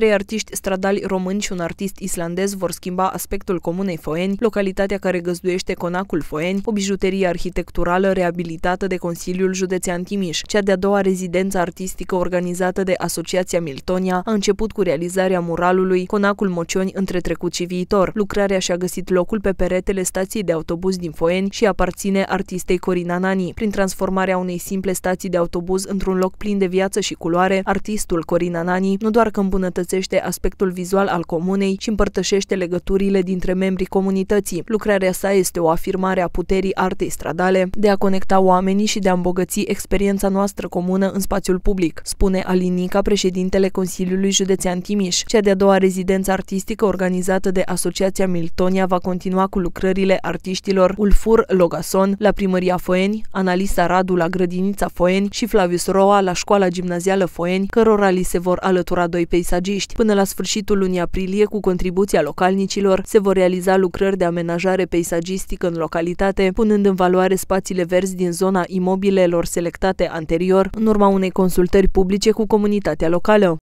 Trei artiști stradali români și un artist islandez vor schimba aspectul comunei Foeni, localitatea care găzduiește conacul Foeni, o bijuterie arhitecturală reabilitată de Consiliul Județean Timiș. Cea de-a doua rezidență artistică organizată de Asociația Miltonia a început cu realizarea muralului Conacul Mocioni între trecut și viitor. Lucrarea și-a găsit locul pe peretele stației de autobuz din Foeni și aparține artistei Corina Nani. Prin transformarea unei simple stații de autobuz într-un loc plin de viață și culoare, artistul Corina Nani nu doar că îmbunătățește îmbunătățește aspectul vizual al comunei și împărtășește legăturile dintre membrii comunității. Lucrarea sa este o afirmare a puterii artei stradale de a conecta oamenii și de a îmbogăți experiența noastră comună în spațiul public, spune Alinica, președintele Consiliului Județean Timiș. Cea de-a doua rezidență artistică organizată de Asociația Miltonia va continua cu lucrările artiștilor Ulfur Logason la primăria Foeni, Analisa Radu la grădinița Foeni și Flavius Roa la școala gimnazială Foeni, cărora li se vor alătura doi peisagiști specialiști. Până la sfârșitul lunii aprilie, cu contribuția localnicilor, se vor realiza lucrări de amenajare peisagistică în localitate, punând în valoare spațiile verzi din zona imobilelor selectate anterior, în urma unei consultări publice cu comunitatea locală.